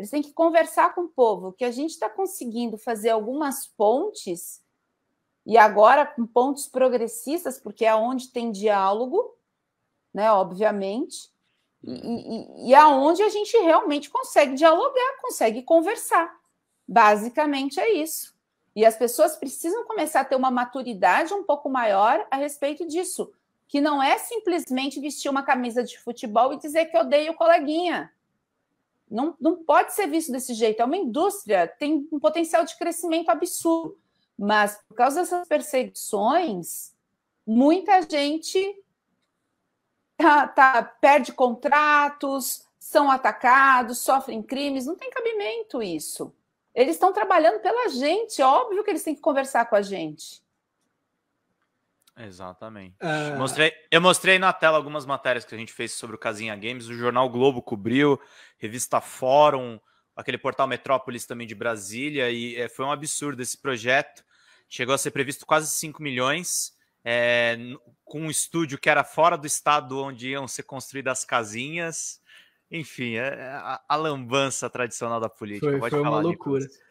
Eles têm que conversar com o povo, que a gente está conseguindo fazer algumas pontes, e agora com pontos progressistas, porque é onde tem diálogo, né, obviamente, e, aonde uhum. é a gente realmente consegue dialogar, consegue conversar. Basicamente é isso. E as pessoas precisam começar a ter uma maturidade um pouco maior a respeito disso, que não é simplesmente vestir uma camisa de futebol e dizer que odeio o coleguinha. Não, não pode ser visto desse jeito. É uma indústria, tem um potencial de crescimento absurdo. Mas por causa dessas perseguições, muita gente tá, tá, perde contratos, são atacados, sofrem crimes. Não tem cabimento isso. Eles estão trabalhando pela gente, é óbvio que eles têm que conversar com a gente. Exatamente. Uh... Mostrei, eu mostrei na tela algumas matérias que a gente fez sobre o Casinha Games, o Jornal Globo cobriu, revista Fórum, aquele portal Metrópolis também de Brasília, e é, foi um absurdo esse projeto. Chegou a ser previsto quase 5 milhões, é, com um estúdio que era fora do estado onde iam ser construídas as casinhas. Enfim, é, é a, a lambança tradicional da política. Foi, Pode foi falar, uma loucura.